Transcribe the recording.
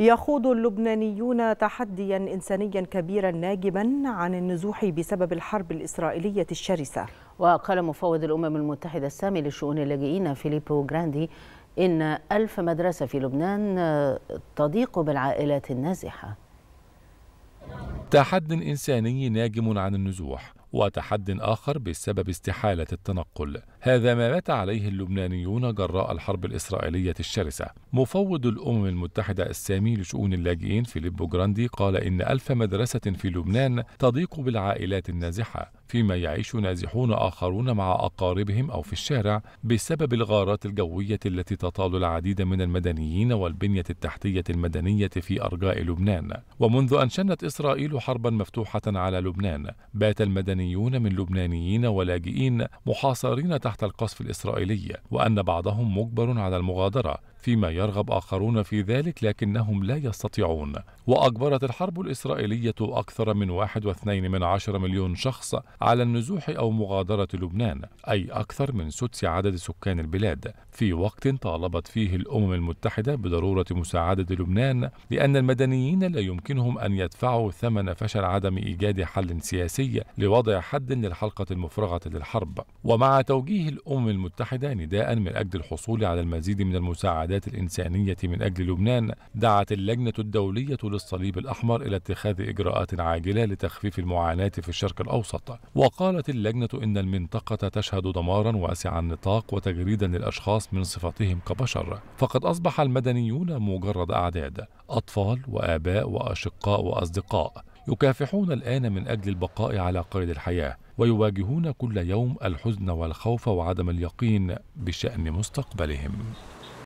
يخوض اللبنانيون تحديا إنسانيا كبيرا ناجما عن النزوح بسبب الحرب الإسرائيلية الشرسة وقال مفوض الأمم المتحدة السامي لشؤون اللاجئين فيليبو جراندي إن ألف مدرسة في لبنان تضيق بالعائلات النازحة تحد إنساني ناجم عن النزوح وتحد آخر بسبب استحالة التنقل هذا ما مات عليه اللبنانيون جراء الحرب الإسرائيلية الشرسة مفوض الأمم المتحدة السامي لشؤون اللاجئين فيليبو جراندي قال إن ألف مدرسة في لبنان تضيق بالعائلات النازحة فيما يعيش نازحون آخرون مع أقاربهم أو في الشارع بسبب الغارات الجوية التي تطال العديد من المدنيين والبنية التحتية المدنية في أرجاء لبنان ومنذ أن شنت إسرائيل حربا مفتوحة على لبنان بات المدنيون من لبنانيين ولاجئين محاصرين تحت القصف الإسرائيلي وأن بعضهم مجبر على المغادرة فيما يرغب آخرون في ذلك لكنهم لا يستطيعون وأجبرت الحرب الإسرائيلية أكثر من 1.2 من عشر مليون شخص على النزوح أو مغادرة لبنان أي أكثر من سدس عدد سكان البلاد في وقت طالبت فيه الأمم المتحدة بضرورة مساعدة لبنان لأن المدنيين لا يمكنهم أن يدفعوا ثمن فشل عدم إيجاد حل سياسي لوضع حد للحلقة المفرغة للحرب ومع توجيه الأمم المتحدة نداء من أجل الحصول على المزيد من المساعدات الإنسانية من أجل لبنان دعت اللجنة الدولية للصليب الأحمر إلى اتخاذ إجراءات عاجلة لتخفيف المعاناة في الشرق الأوسط وقالت اللجنة إن المنطقة تشهد دمارا واسع النطاق وتجريدا للأشخاص من صفتهم كبشر فقد أصبح المدنيون مجرد أعداد أطفال وآباء وأشقاء وأصدقاء يكافحون الآن من أجل البقاء على قيد الحياة ويواجهون كل يوم الحزن والخوف وعدم اليقين بشأن مستقبلهم